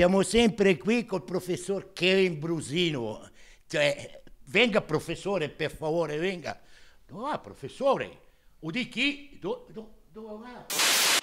Siamo sempre qui col professor Kevin Brusino. Cioè, venga professore, per favore, venga. Dove va, professore? O di chi? Dove do, do va?